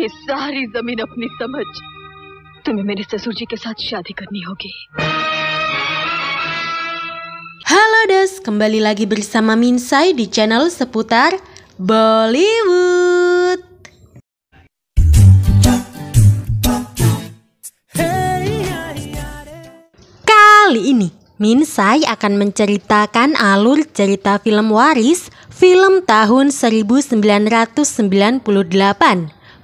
ये सारी जमीन अपनी समझ तुम्हें मेरे ससुर जी के साथ शादी करनी होगी Halo Des, kembali lagi bersama Minsai di channel seputar Bollywood. Kali ini Minsai akan menceritakan alur cerita film waris film tahun 1998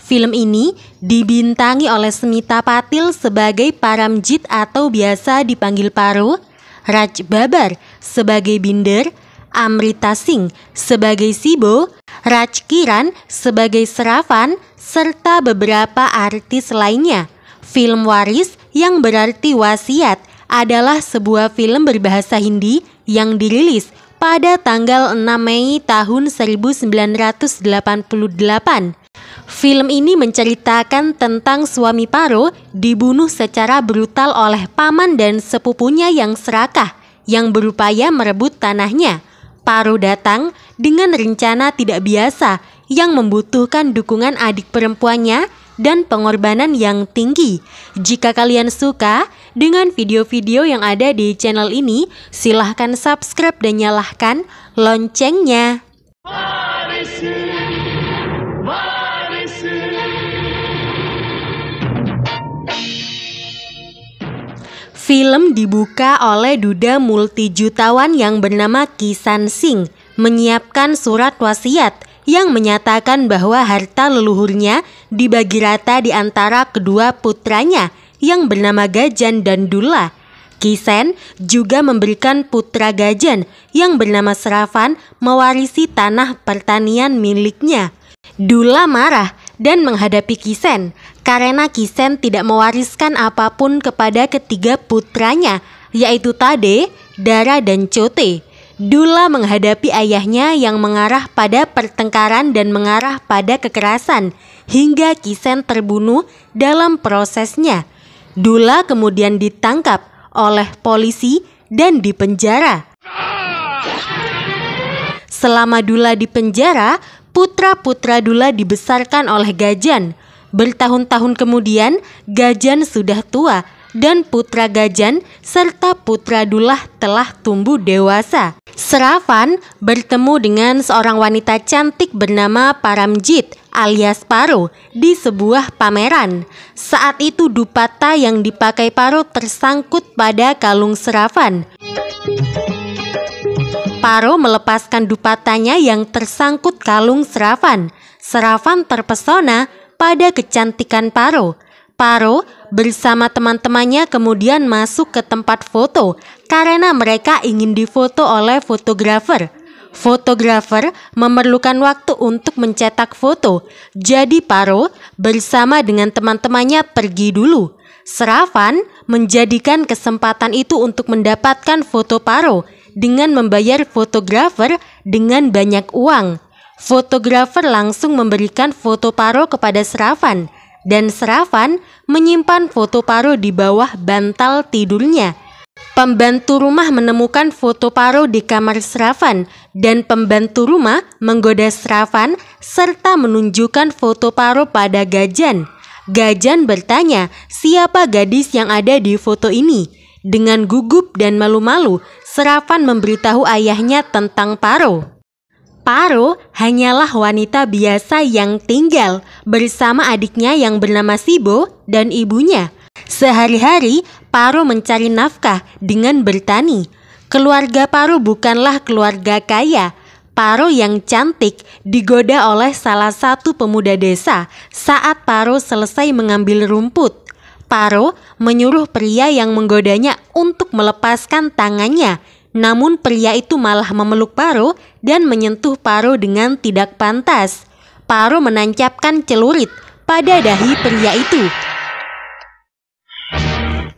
Film ini dibintangi oleh Semita Patil sebagai Paramjit atau biasa dipanggil Paru, Raj Babar sebagai Binder, Amrita Singh sebagai Sibo, Raj Kiran sebagai Serafan, serta beberapa artis lainnya. Film Waris yang berarti wasiat adalah sebuah film berbahasa Hindi yang dirilis pada tanggal 6 Mei tahun 1988 Film ini menceritakan tentang suami Paro dibunuh secara brutal oleh paman dan sepupunya yang serakah yang berupaya merebut tanahnya. Paro datang dengan rencana tidak biasa yang membutuhkan dukungan adik perempuannya dan pengorbanan yang tinggi. Jika kalian suka dengan video-video yang ada di channel ini, silahkan subscribe dan nyalakan loncengnya. Film dibuka oleh duda multijutawan yang bernama Kisan Singh menyiapkan surat wasiat yang menyatakan bahwa harta leluhurnya dibagi rata di antara kedua putranya yang bernama Gajan dan Dula. Kisen juga memberikan putra Gajan yang bernama Serafan mewarisi tanah pertanian miliknya. Dula marah dan menghadapi Kisen karena Kisen tidak mewariskan apapun kepada ketiga putranya, yaitu Tade, Dara, dan Cote. Dula menghadapi ayahnya yang mengarah pada pertengkaran dan mengarah pada kekerasan, hingga Kisen terbunuh dalam prosesnya. Dula kemudian ditangkap oleh polisi dan dipenjara. Selama Dula dipenjara, putra-putra Dula dibesarkan oleh Gajan – Bertahun-tahun kemudian, Gajan sudah tua dan putra Gajan serta putra Dulah telah tumbuh dewasa. Seravan bertemu dengan seorang wanita cantik bernama Paramjit alias Paro di sebuah pameran. Saat itu dupata yang dipakai Paro tersangkut pada kalung Seravan. Paro melepaskan dupatanya yang tersangkut kalung Seravan. Seravan terpesona pada kecantikan Paro. Paro bersama teman-temannya kemudian masuk ke tempat foto karena mereka ingin difoto oleh fotografer. Fotografer memerlukan waktu untuk mencetak foto, jadi Paro bersama dengan teman-temannya pergi dulu. Serafan menjadikan kesempatan itu untuk mendapatkan foto Paro dengan membayar fotografer dengan banyak uang. Fotografer langsung memberikan foto paro kepada Serafan dan Serafan menyimpan foto paro di bawah bantal tidurnya. Pembantu rumah menemukan foto paro di kamar Serafan dan pembantu rumah menggoda Serafan serta menunjukkan foto paro pada Gajan. Gajan bertanya siapa gadis yang ada di foto ini. Dengan gugup dan malu-malu, Serafan memberitahu ayahnya tentang Paro. Paro hanyalah wanita biasa yang tinggal bersama adiknya yang bernama Sibo dan ibunya. Sehari-hari, Paro mencari nafkah dengan bertani. Keluarga Paro bukanlah keluarga kaya. Paro yang cantik digoda oleh salah satu pemuda desa saat Paro selesai mengambil rumput. Paro menyuruh pria yang menggodanya untuk melepaskan tangannya namun pria itu malah memeluk Paro dan menyentuh Paro dengan tidak pantas. Paro menancapkan celurit pada dahi pria itu.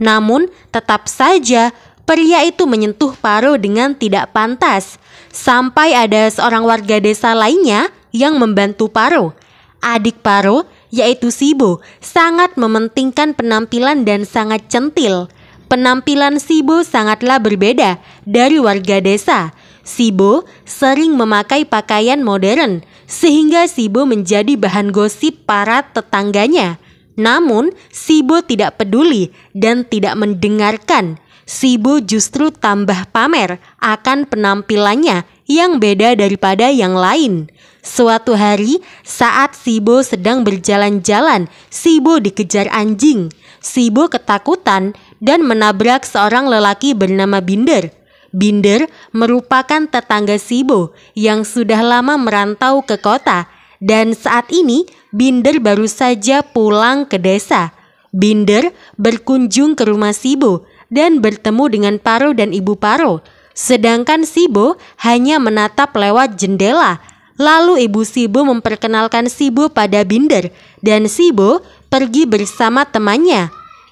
Namun tetap saja pria itu menyentuh Paro dengan tidak pantas. Sampai ada seorang warga desa lainnya yang membantu Paro. Adik Paro, yaitu Sibo, sangat mementingkan penampilan dan sangat centil penampilan Sibo sangatlah berbeda dari warga desa. Sibo sering memakai pakaian modern, sehingga Sibo menjadi bahan gosip para tetangganya. Namun, Sibo tidak peduli dan tidak mendengarkan. Sibo justru tambah pamer akan penampilannya yang beda daripada yang lain. Suatu hari, saat Sibo sedang berjalan-jalan, Sibo dikejar anjing. Sibo ketakutan dan menabrak seorang lelaki bernama Binder. Binder merupakan tetangga Sibo yang sudah lama merantau ke kota dan saat ini Binder baru saja pulang ke desa. Binder berkunjung ke rumah Sibo dan bertemu dengan Paro dan Ibu Paro. Sedangkan Sibo hanya menatap lewat jendela. Lalu Ibu Sibo memperkenalkan Sibo pada Binder dan Sibo pergi bersama temannya.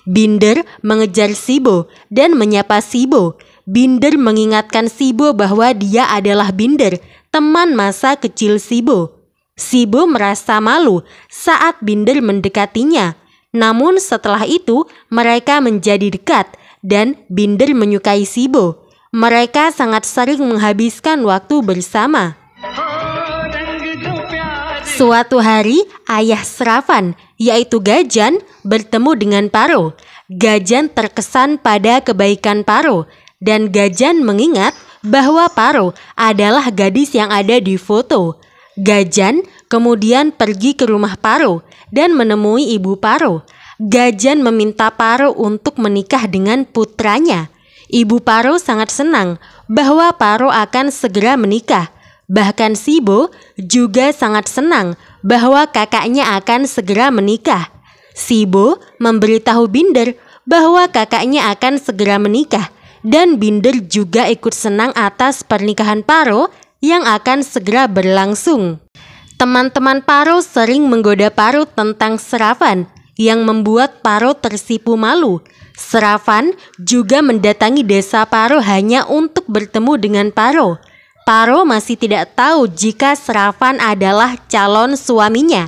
Binder mengejar Sibo dan menyapa Sibo. Binder mengingatkan Sibo bahwa dia adalah Binder, teman masa kecil Sibo. Sibo merasa malu saat Binder mendekatinya. Namun setelah itu mereka menjadi dekat dan Binder menyukai Sibo. Mereka sangat sering menghabiskan waktu bersama. Suatu hari, ayah Seravan, yaitu Gajan, bertemu dengan Paro. Gajan terkesan pada kebaikan Paro, dan Gajan mengingat bahwa Paro adalah gadis yang ada di foto. Gajan kemudian pergi ke rumah Paro dan menemui ibu Paro. Gajan meminta Paro untuk menikah dengan putranya. Ibu Paro sangat senang bahwa Paro akan segera menikah Bahkan Sibo juga sangat senang bahwa kakaknya akan segera menikah. Sibo memberitahu Binder bahwa kakaknya akan segera menikah dan Binder juga ikut senang atas pernikahan Paro yang akan segera berlangsung. Teman-teman Paro sering menggoda Paro tentang serapan yang membuat Paro tersipu malu. Seravan juga mendatangi desa Paro hanya untuk bertemu dengan Paro. Paro masih tidak tahu jika Serafan adalah calon suaminya.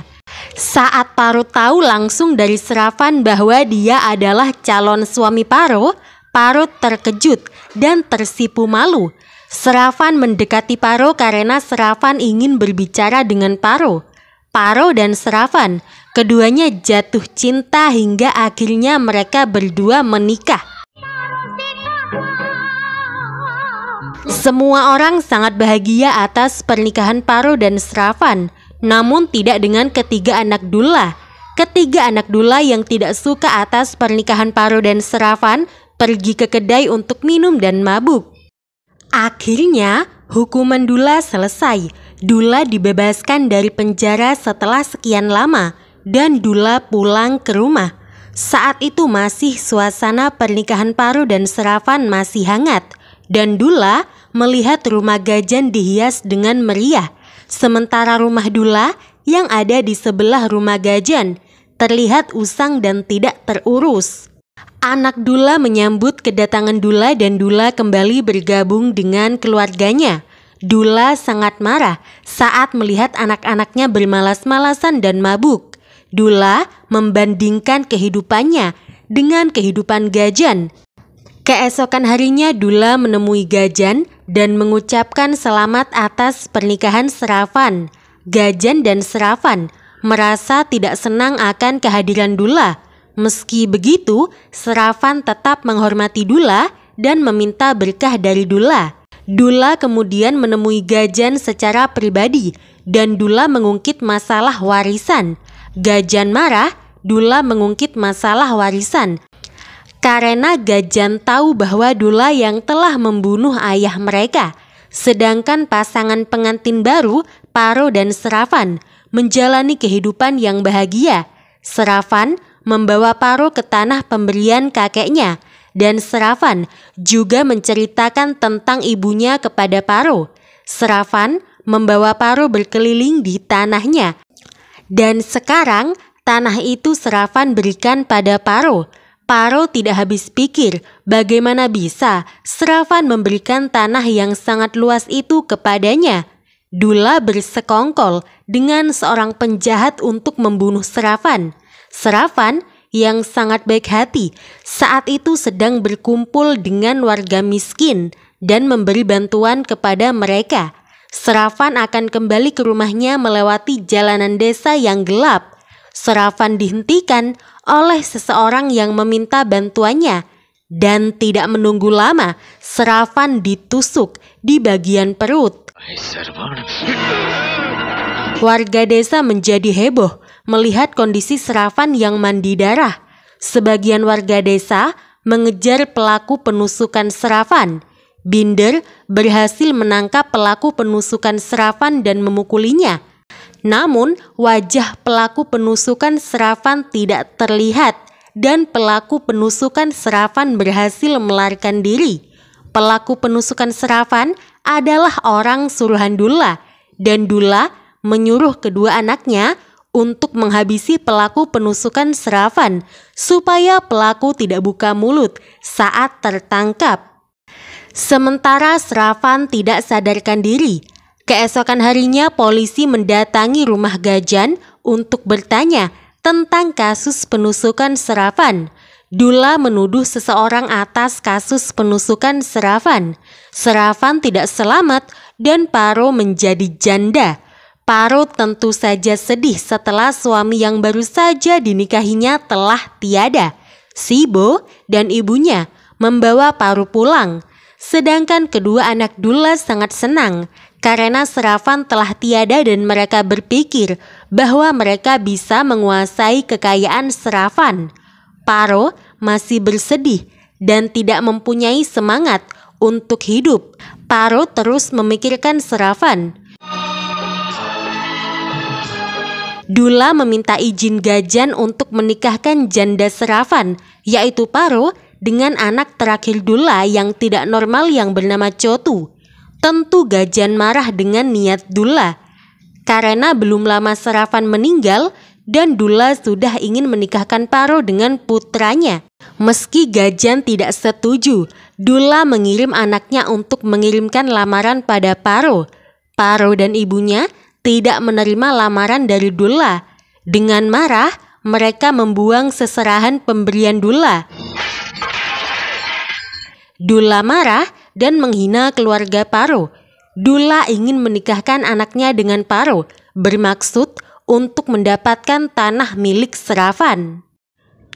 Saat Paro tahu langsung dari Serafan bahwa dia adalah calon suami Paro, Paro terkejut dan tersipu malu. Serafan mendekati Paro karena Serafan ingin berbicara dengan Paro. Paro dan Serafan, keduanya jatuh cinta hingga akhirnya mereka berdua menikah. Semua orang sangat bahagia atas pernikahan Paro dan Stravan, namun tidak dengan ketiga anak Dula. Ketiga anak Dula yang tidak suka atas pernikahan Paro dan Stravan pergi ke kedai untuk minum dan mabuk. Akhirnya, hukuman Dula selesai. Dula dibebaskan dari penjara setelah sekian lama dan Dula pulang ke rumah. Saat itu masih suasana pernikahan Paru dan Stravan masih hangat dan Dula melihat rumah Gajan dihias dengan meriah, sementara rumah Dula yang ada di sebelah rumah Gajan terlihat usang dan tidak terurus. Anak Dula menyambut kedatangan Dula dan Dula kembali bergabung dengan keluarganya. Dula sangat marah saat melihat anak-anaknya bermalas-malasan dan mabuk. Dula membandingkan kehidupannya dengan kehidupan Gajan Keesokan harinya Dula menemui Gajan dan mengucapkan selamat atas pernikahan Serafan. Gajan dan Serafan merasa tidak senang akan kehadiran Dula. Meski begitu, Serafan tetap menghormati Dula dan meminta berkah dari Dula. Dula kemudian menemui Gajan secara pribadi dan Dula mengungkit masalah warisan. Gajan marah, Dula mengungkit masalah warisan karena Gajan tahu bahwa Dula yang telah membunuh ayah mereka, sedangkan pasangan pengantin baru, Paro dan Serafan, menjalani kehidupan yang bahagia. Serafan membawa Paro ke tanah pemberian kakeknya, dan Serafan juga menceritakan tentang ibunya kepada Paro. Serafan membawa Paro berkeliling di tanahnya, dan sekarang tanah itu Serafan berikan pada Paro. Paro tidak habis pikir bagaimana bisa Seravan memberikan tanah yang sangat luas itu kepadanya. Dula bersekongkol dengan seorang penjahat untuk membunuh Seravan. Seravan yang sangat baik hati saat itu sedang berkumpul dengan warga miskin dan memberi bantuan kepada mereka. Seravan akan kembali ke rumahnya melewati jalanan desa yang gelap. Seravan dihentikan oleh seseorang yang meminta bantuannya dan tidak menunggu lama, Seravan ditusuk di bagian perut. Warga desa menjadi heboh melihat kondisi Seravan yang mandi darah. Sebagian warga desa mengejar pelaku penusukan Seravan. Binder berhasil menangkap pelaku penusukan Seravan dan memukulinya. Namun, wajah pelaku penusukan Seravan tidak terlihat dan pelaku penusukan Seravan berhasil melarikan diri. Pelaku penusukan Seravan adalah orang suruhan Dula dan Dula menyuruh kedua anaknya untuk menghabisi pelaku penusukan Seravan supaya pelaku tidak buka mulut saat tertangkap. Sementara Seravan tidak sadarkan diri Keesokan harinya polisi mendatangi rumah Gajan untuk bertanya tentang kasus penusukan serapan. Dula menuduh seseorang atas kasus penusukan Serafan. Serafan tidak selamat dan Paro menjadi janda. Paro tentu saja sedih setelah suami yang baru saja dinikahinya telah tiada. Sibo dan ibunya membawa Paro pulang. Sedangkan kedua anak Dula sangat senang karena Serafan telah tiada dan mereka berpikir bahwa mereka bisa menguasai kekayaan Serafan. Paro masih bersedih dan tidak mempunyai semangat untuk hidup. Paro terus memikirkan Serafan. Dula meminta izin Gajan untuk menikahkan janda Serafan, yaitu Paro, dengan anak terakhir Dula yang tidak normal yang bernama Cotu. Tentu Gajan marah dengan niat Dula. Karena belum lama Serafan meninggal dan Dula sudah ingin menikahkan Paro dengan putranya. Meski Gajan tidak setuju, Dula mengirim anaknya untuk mengirimkan lamaran pada Paro. Paro dan ibunya tidak menerima lamaran dari Dula. Dengan marah, mereka membuang seserahan pemberian Dula. Dula marah dan menghina keluarga Paro. Dula ingin menikahkan anaknya dengan Paro, bermaksud untuk mendapatkan tanah milik Seravan.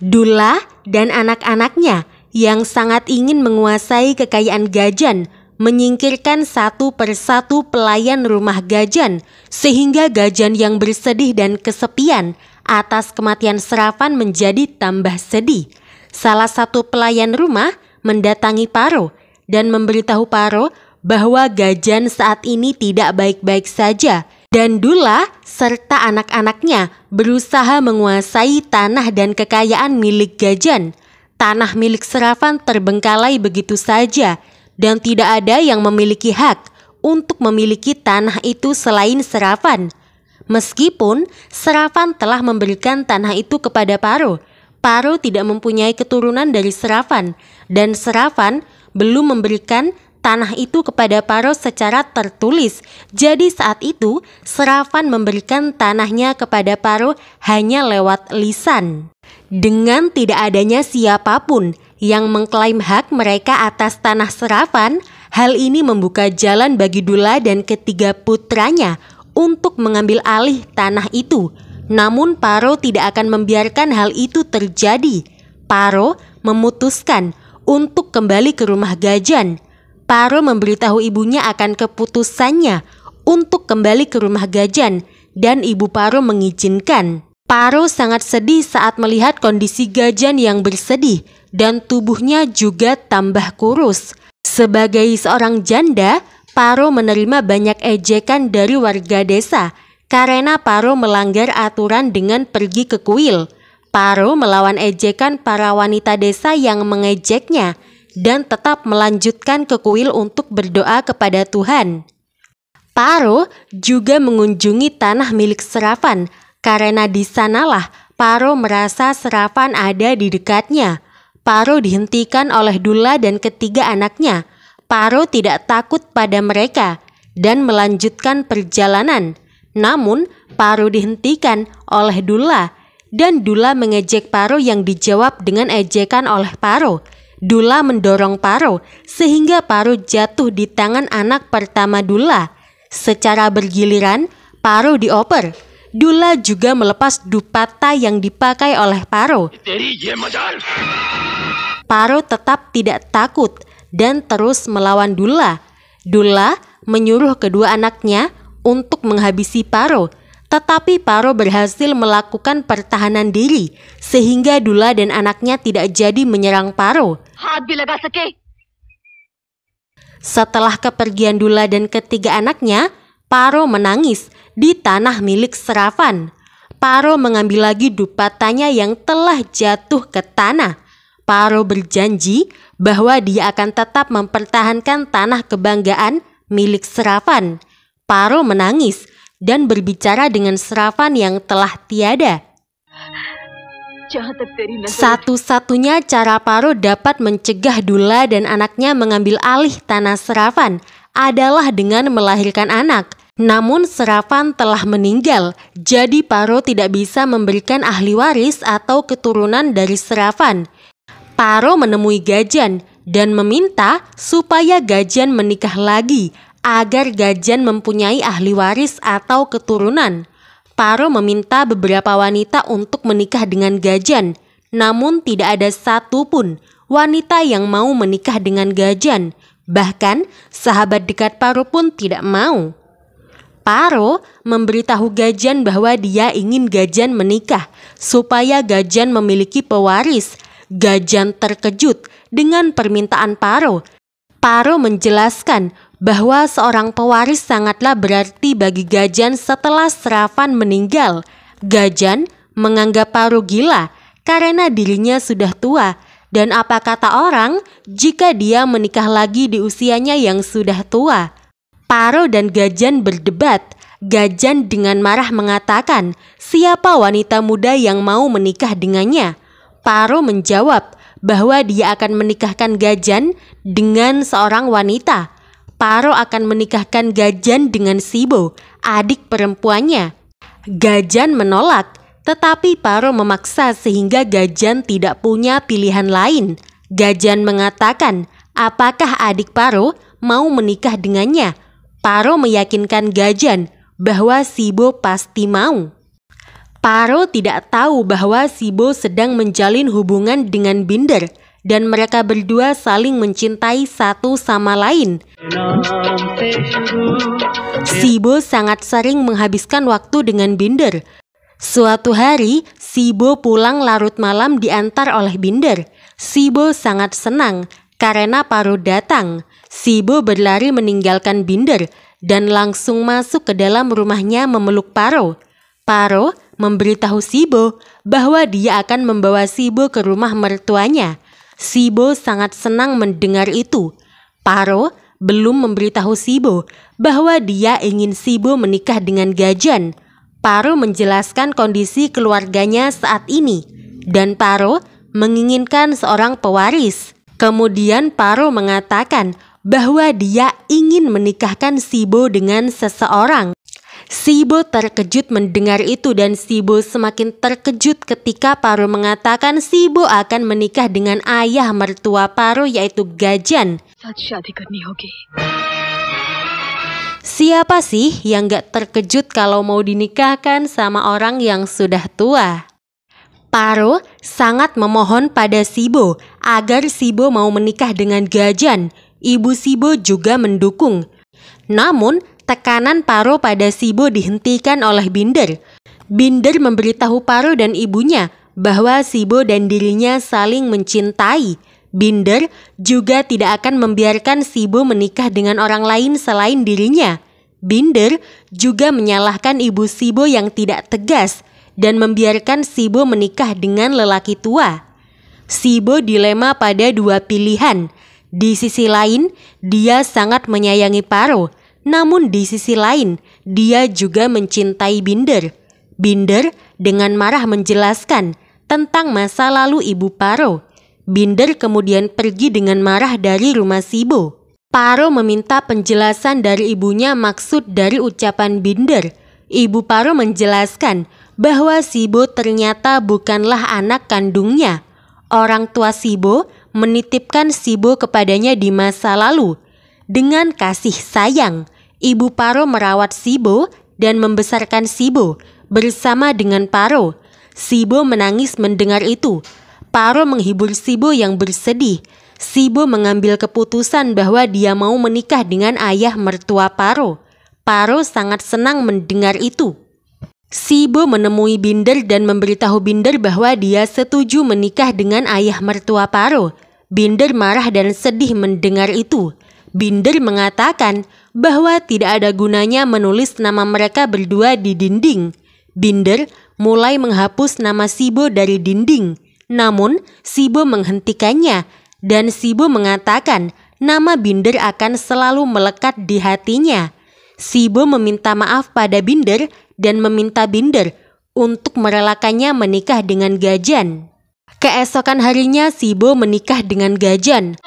Dula dan anak-anaknya yang sangat ingin menguasai kekayaan Gajan menyingkirkan satu persatu pelayan rumah Gajan, sehingga Gajan yang bersedih dan kesepian atas kematian Seravan menjadi tambah sedih. Salah satu pelayan rumah mendatangi Paro dan memberitahu Paro bahwa Gajan saat ini tidak baik-baik saja dan Dula serta anak-anaknya berusaha menguasai tanah dan kekayaan milik Gajan. Tanah milik Seravan terbengkalai begitu saja dan tidak ada yang memiliki hak untuk memiliki tanah itu selain Seravan. Meskipun Seravan telah memberikan tanah itu kepada Paro, Paro tidak mempunyai keturunan dari Seravan dan Seravan belum memberikan tanah itu kepada Paros secara tertulis. Jadi saat itu, Serafan memberikan tanahnya kepada Paro hanya lewat lisan. Dengan tidak adanya siapapun yang mengklaim hak mereka atas tanah Serafan, hal ini membuka jalan bagi Dula dan ketiga putranya untuk mengambil alih tanah itu. Namun Paro tidak akan membiarkan hal itu terjadi. Paro memutuskan untuk kembali ke rumah Gajan. Paro memberitahu ibunya akan keputusannya untuk kembali ke rumah Gajan dan ibu Paro mengizinkan. Paro sangat sedih saat melihat kondisi Gajan yang bersedih dan tubuhnya juga tambah kurus. Sebagai seorang janda, Paro menerima banyak ejekan dari warga desa karena Paro melanggar aturan dengan pergi ke kuil. Paro melawan ejekan para wanita desa yang mengejeknya dan tetap melanjutkan ke kuil untuk berdoa kepada Tuhan. Paro juga mengunjungi tanah milik Serafan karena di sanalah Paro merasa Serafan ada di dekatnya. Paro dihentikan oleh Dula dan ketiga anaknya. Paro tidak takut pada mereka dan melanjutkan perjalanan. Namun, Paro dihentikan oleh Dula dan Dula mengejek Paro yang dijawab dengan ejekan oleh Paro. Dula mendorong Paro sehingga Paro jatuh di tangan anak pertama Dula. Secara bergiliran, Paro dioper. Dula juga melepas dupata yang dipakai oleh Paro. Paro tetap tidak takut dan terus melawan Dula. Dula menyuruh kedua anaknya untuk menghabisi Paro. Tetapi Paro berhasil melakukan pertahanan diri sehingga Dula dan anaknya tidak jadi menyerang Paro. Setelah kepergian Dula dan ketiga anaknya, Paro menangis di tanah milik Serafan. Paro mengambil lagi dupatanya yang telah jatuh ke tanah. Paro berjanji bahwa dia akan tetap mempertahankan tanah kebanggaan milik Serafan. Paro menangis dan berbicara dengan serapan yang telah tiada. Satu-satunya cara Paro dapat mencegah Dula dan anaknya mengambil alih tanah Seravan adalah dengan melahirkan anak. Namun Seravan telah meninggal, jadi Paro tidak bisa memberikan ahli waris atau keturunan dari Seravan. Paro menemui Gajan dan meminta supaya Gajan menikah lagi agar Gajan mempunyai ahli waris atau keturunan. Paro meminta beberapa wanita untuk menikah dengan Gajan, namun tidak ada satu pun wanita yang mau menikah dengan Gajan. Bahkan sahabat dekat Paro pun tidak mau. Paro memberitahu Gajan bahwa dia ingin Gajan menikah supaya Gajan memiliki pewaris. Gajan terkejut dengan permintaan Paro. Paro menjelaskan bahwa seorang pewaris sangatlah berarti bagi Gajan setelah Seravan meninggal. Gajan menganggap Paru gila karena dirinya sudah tua. Dan apa kata orang jika dia menikah lagi di usianya yang sudah tua? Paro dan Gajan berdebat. Gajan dengan marah mengatakan, "Siapa wanita muda yang mau menikah dengannya?" Paro menjawab bahwa dia akan menikahkan Gajan dengan seorang wanita. Paro akan menikahkan Gajan dengan Sibo, adik perempuannya. Gajan menolak, tetapi Paro memaksa sehingga Gajan tidak punya pilihan lain. Gajan mengatakan, apakah adik Paro mau menikah dengannya? Paro meyakinkan Gajan bahwa Sibo pasti mau. Paro tidak tahu bahwa Sibo sedang menjalin hubungan dengan Binder – dan mereka berdua saling mencintai satu sama lain. Sibo sangat sering menghabiskan waktu dengan Binder. Suatu hari, Sibo pulang larut malam diantar oleh Binder. Sibo sangat senang karena Paru datang. Sibo berlari meninggalkan Binder dan langsung masuk ke dalam rumahnya memeluk Paro. Paro memberitahu Sibo bahwa dia akan membawa Sibo ke rumah mertuanya. Sibo sangat senang mendengar itu. Paro belum memberitahu Sibo bahwa dia ingin Sibo menikah dengan Gajan. Paro menjelaskan kondisi keluarganya saat ini, dan Paro menginginkan seorang pewaris. Kemudian Paro mengatakan bahwa dia ingin menikahkan Sibo dengan seseorang. Sibo terkejut mendengar itu dan Sibo semakin terkejut ketika Paro mengatakan Sibo akan menikah dengan ayah mertua Paro yaitu Gajan. Siapa sih yang gak terkejut kalau mau dinikahkan sama orang yang sudah tua? Paro sangat memohon pada Sibo agar Sibo mau menikah dengan Gajan. Ibu Sibo juga mendukung. Namun, tekanan paru pada Sibo dihentikan oleh Binder. Binder memberitahu Paru dan ibunya bahwa Sibo dan dirinya saling mencintai. Binder juga tidak akan membiarkan Sibo menikah dengan orang lain selain dirinya. Binder juga menyalahkan ibu Sibo yang tidak tegas dan membiarkan Sibo menikah dengan lelaki tua. Sibo dilema pada dua pilihan. Di sisi lain, dia sangat menyayangi Paro, namun di sisi lain, dia juga mencintai Binder. Binder dengan marah menjelaskan tentang masa lalu ibu Paro. Binder kemudian pergi dengan marah dari rumah Sibo. Paro meminta penjelasan dari ibunya maksud dari ucapan Binder. Ibu Paro menjelaskan bahwa Sibo ternyata bukanlah anak kandungnya. Orang tua Sibo menitipkan Sibo kepadanya di masa lalu dengan kasih sayang. Ibu Paro merawat Sibo dan membesarkan Sibo bersama dengan Paro. Sibo menangis mendengar itu. Paro menghibur Sibo yang bersedih. Sibo mengambil keputusan bahwa dia mau menikah dengan ayah mertua Paro. Paro sangat senang mendengar itu. Sibo menemui Binder dan memberitahu Binder bahwa dia setuju menikah dengan ayah mertua Paro. Binder marah dan sedih mendengar itu. Binder mengatakan bahwa tidak ada gunanya menulis nama mereka berdua di dinding. Binder mulai menghapus nama Sibo dari dinding, namun Sibo menghentikannya dan Sibo mengatakan nama Binder akan selalu melekat di hatinya. Sibo meminta maaf pada Binder dan meminta Binder untuk merelakannya menikah dengan Gajan. Keesokan harinya Sibo menikah dengan Gajan.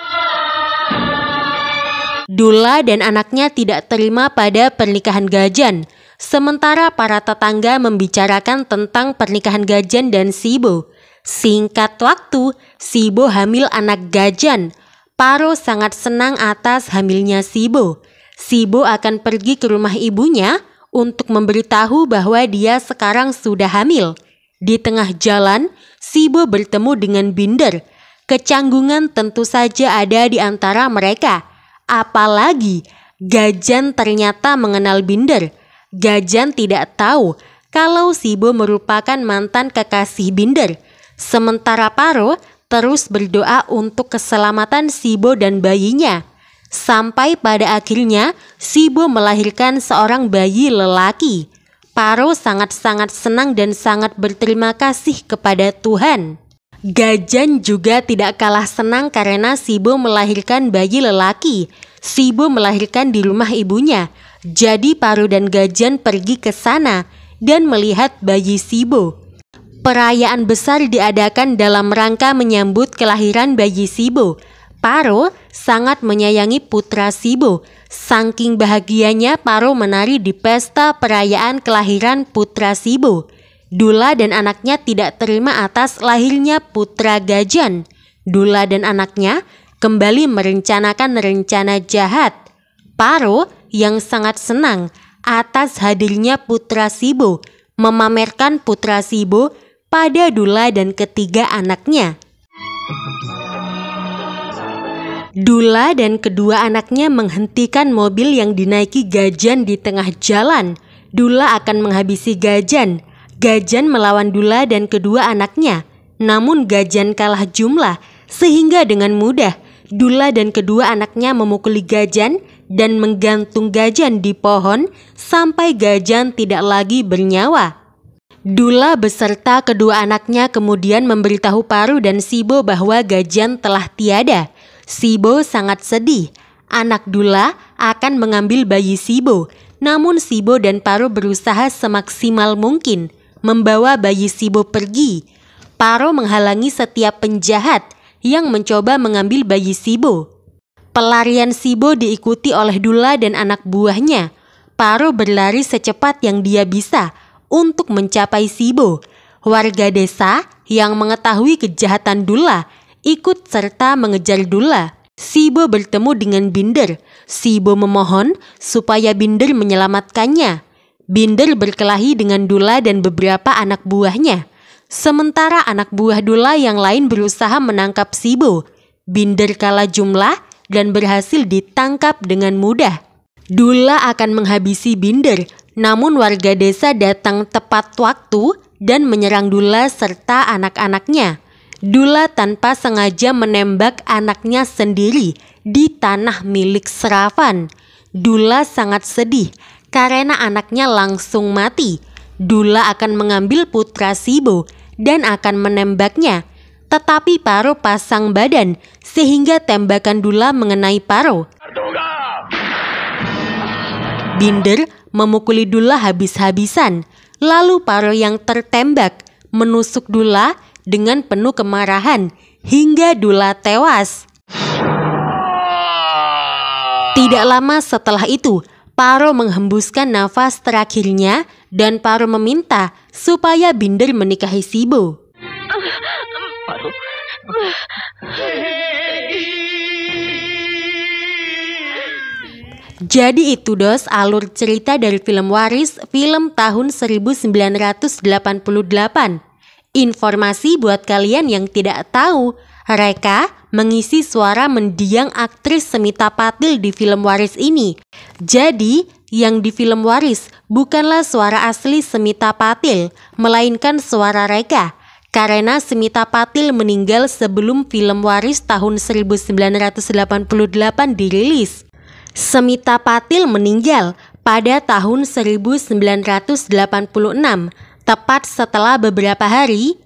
Dula dan anaknya tidak terima pada pernikahan Gajan, sementara para tetangga membicarakan tentang pernikahan Gajan dan Sibo. Singkat waktu, Sibo hamil anak Gajan. Paro sangat senang atas hamilnya Sibo. Sibo akan pergi ke rumah ibunya untuk memberitahu bahwa dia sekarang sudah hamil. Di tengah jalan, Sibo bertemu dengan Binder. Kecanggungan tentu saja ada di antara mereka. Apalagi Gajan ternyata mengenal Binder. Gajan tidak tahu kalau Sibo merupakan mantan kekasih Binder. Sementara Paro terus berdoa untuk keselamatan Sibo dan bayinya. Sampai pada akhirnya Sibo melahirkan seorang bayi lelaki. Paro sangat-sangat senang dan sangat berterima kasih kepada Tuhan. Gajan juga tidak kalah senang karena Sibo melahirkan bayi lelaki. Sibo melahirkan di rumah ibunya. Jadi Paru dan Gajan pergi ke sana dan melihat bayi Sibo. Perayaan besar diadakan dalam rangka menyambut kelahiran bayi Sibo. Paro sangat menyayangi putra Sibo. Saking bahagianya Paro menari di pesta perayaan kelahiran putra Sibo. Dula dan anaknya tidak terima atas lahirnya putra Gajan. Dula dan anaknya kembali merencanakan rencana jahat. Paro yang sangat senang atas hadirnya putra Sibo memamerkan putra Sibo pada Dula dan ketiga anaknya. Dula dan kedua anaknya menghentikan mobil yang dinaiki Gajan di tengah jalan. Dula akan menghabisi Gajan. Gajan melawan Dula dan kedua anaknya, namun Gajan kalah jumlah sehingga dengan mudah Dula dan kedua anaknya memukuli Gajan dan menggantung Gajan di pohon sampai Gajan tidak lagi bernyawa. Dula beserta kedua anaknya kemudian memberitahu Paru dan Sibo bahwa Gajan telah tiada. Sibo sangat sedih. Anak Dula akan mengambil bayi Sibo, namun Sibo dan Paru berusaha semaksimal mungkin – membawa bayi Sibo pergi. Paro menghalangi setiap penjahat yang mencoba mengambil bayi Sibo. Pelarian Sibo diikuti oleh Dula dan anak buahnya. Paro berlari secepat yang dia bisa untuk mencapai Sibo. Warga desa yang mengetahui kejahatan Dula ikut serta mengejar Dula. Sibo bertemu dengan Binder. Sibo memohon supaya Binder menyelamatkannya. Binder berkelahi dengan Dula dan beberapa anak buahnya. Sementara anak buah Dula yang lain berusaha menangkap Sibo. Binder kalah jumlah dan berhasil ditangkap dengan mudah. Dula akan menghabisi Binder, namun warga desa datang tepat waktu dan menyerang Dula serta anak-anaknya. Dula tanpa sengaja menembak anaknya sendiri di tanah milik Seravan. Dula sangat sedih karena anaknya langsung mati. Dula akan mengambil putra Sibo dan akan menembaknya, tetapi Paro pasang badan sehingga tembakan Dula mengenai Paro. Binder memukuli Dula habis-habisan, lalu Paro yang tertembak menusuk Dula dengan penuh kemarahan hingga Dula tewas. Tidak lama setelah itu, Paro menghembuskan nafas terakhirnya dan Paro meminta supaya Binder menikahi Sibo. Jadi itu dos alur cerita dari film Waris film tahun 1988. Informasi buat kalian yang tidak tahu, Reka mengisi suara mendiang aktris Semita Patil di film Waris ini. Jadi, yang di film Waris bukanlah suara asli Semita Patil, melainkan suara Reka. Karena Semita Patil meninggal sebelum film Waris tahun 1988 dirilis. Semita Patil meninggal pada tahun 1986, tepat setelah beberapa hari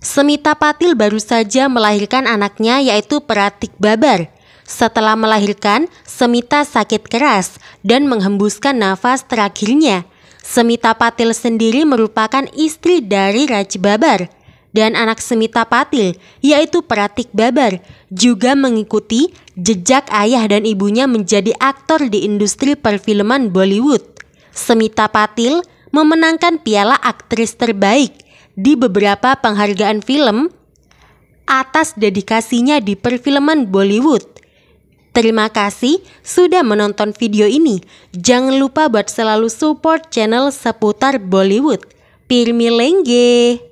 Semita Patil baru saja melahirkan anaknya yaitu Pratik Babar. Setelah melahirkan, Semita sakit keras dan menghembuskan nafas terakhirnya. Semita Patil sendiri merupakan istri dari Raj Babar dan anak Semita Patil yaitu Pratik Babar juga mengikuti jejak ayah dan ibunya menjadi aktor di industri perfilman Bollywood. Semita Patil memenangkan piala aktris terbaik – di beberapa penghargaan film atas dedikasinya di perfilman Bollywood. Terima kasih sudah menonton video ini. Jangan lupa buat selalu support channel seputar Bollywood. Pirmi Lengge.